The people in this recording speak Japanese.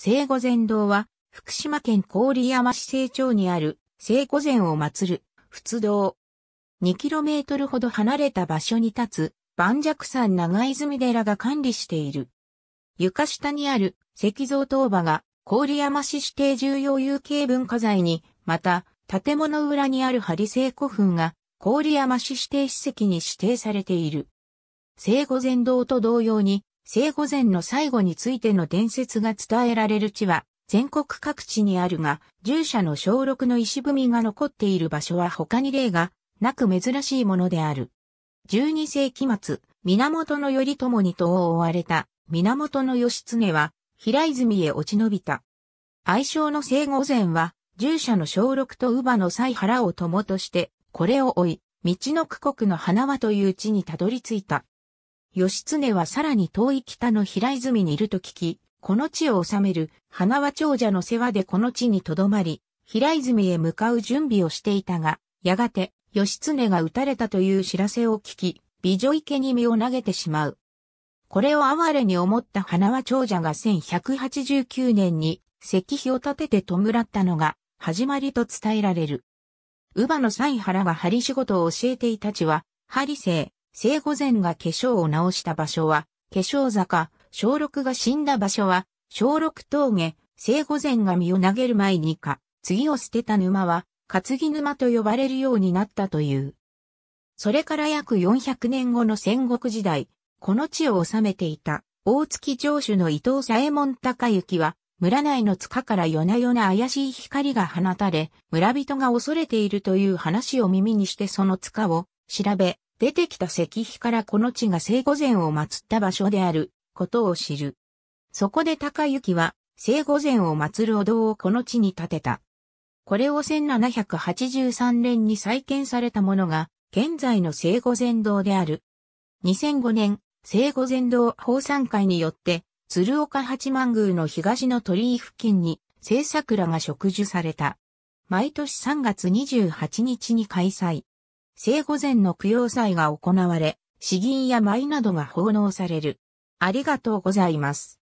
聖御前堂は、福島県郡山市西町にある聖御前を祀る仏堂。2km ほど離れた場所に立つ万尺山長泉寺が管理している。床下にある石像塔場が郡山市指定重要有形文化財に、また建物裏にある針聖古墳が郡山市指定史跡に指定されている。聖御前堂と同様に生後前の最後についての伝説が伝えられる地は、全国各地にあるが、従者の小6の石踏みが残っている場所は他に例がなく珍しいものである。12世紀末、源頼朝に党を追われた源義経は平泉へ落ち延びた。愛称の生後前は、従者の小6と乳母の西原を友として、これを追い、道の区国の花輪という地にたどり着いた。義経はさらに遠い北の平泉にいると聞き、この地を治める花輪長者の世話でこの地に留まり、平泉へ向かう準備をしていたが、やがて義経が撃たれたという知らせを聞き、美女池に身を投げてしまう。これを哀れに思った花輪長者が1189年に石碑を建てて弔ったのが始まりと伝えられる。乳母の西原が針仕事を教えていた地は、針生、生後前が化粧を直した場所は、化粧坂、小六が死んだ場所は、小六峠、生後前が身を投げる前にか、次を捨てた沼は、担ぎ沼と呼ばれるようになったという。それから約400年後の戦国時代、この地を治めていた、大月城主の伊藤左衛門隆行は、村内の塚から夜な夜な怪しい光が放たれ、村人が恐れているという話を耳にしてその塚を調べ、出てきた石碑からこの地が聖御前を祀った場所であることを知る。そこで高行は聖御前を祀るお堂をこの地に建てた。これを1783年に再建されたものが、現在の聖御前堂である。2005年、聖御前堂法産会によって、鶴岡八幡宮の東の鳥居付近に、聖桜が植樹された。毎年3月28日に開催。生後前の供養祭が行われ、詩吟や舞などが奉納される。ありがとうございます。